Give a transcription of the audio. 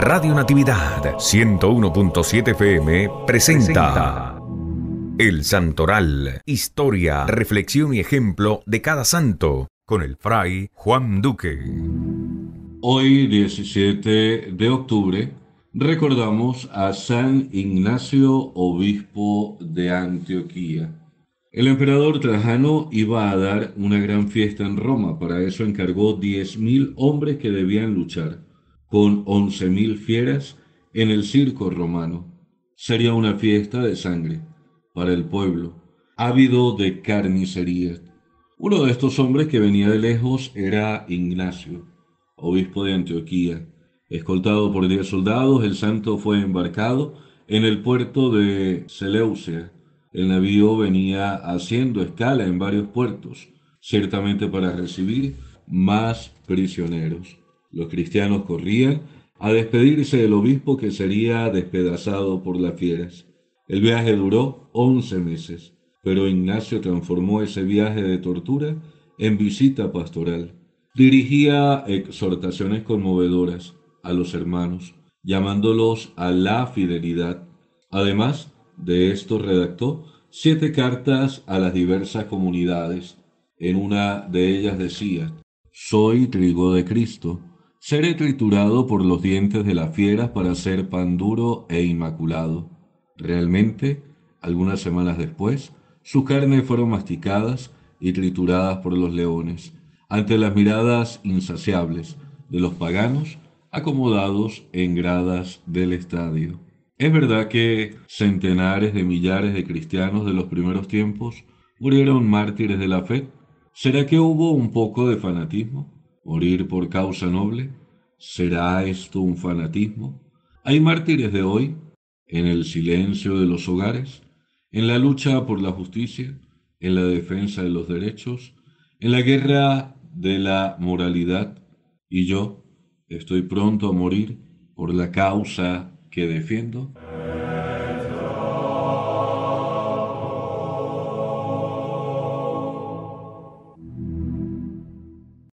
Radio Natividad 101.7 FM presenta El Santoral, historia, reflexión y ejemplo de cada santo, con el fray Juan Duque. Hoy 17 de octubre recordamos a San Ignacio, obispo de Antioquía. El emperador Trajano iba a dar una gran fiesta en Roma, para eso encargó 10.000 hombres que debían luchar con once mil fieras en el circo romano. Sería una fiesta de sangre para el pueblo, ávido de carnicería. Uno de estos hombres que venía de lejos era Ignacio, obispo de Antioquía. Escoltado por diez soldados, el santo fue embarcado en el puerto de Seleucia. El navío venía haciendo escala en varios puertos, ciertamente para recibir más prisioneros. Los cristianos corrían a despedirse del obispo que sería despedazado por las fieras. El viaje duró once meses, pero Ignacio transformó ese viaje de tortura en visita pastoral. Dirigía exhortaciones conmovedoras a los hermanos, llamándolos a la fidelidad. Además de esto, redactó siete cartas a las diversas comunidades. En una de ellas decía, Soy trigo de Cristo Seré triturado por los dientes de las fieras para ser pan duro e inmaculado. Realmente, algunas semanas después, sus carnes fueron masticadas y trituradas por los leones, ante las miradas insaciables de los paganos acomodados en gradas del estadio. Es verdad que centenares de millares de cristianos de los primeros tiempos murieron mártires de la fe. ¿Será que hubo un poco de fanatismo? morir por causa noble? ¿Será esto un fanatismo? ¿Hay mártires de hoy en el silencio de los hogares, en la lucha por la justicia, en la defensa de los derechos, en la guerra de la moralidad? Y yo estoy pronto a morir por la causa que defiendo.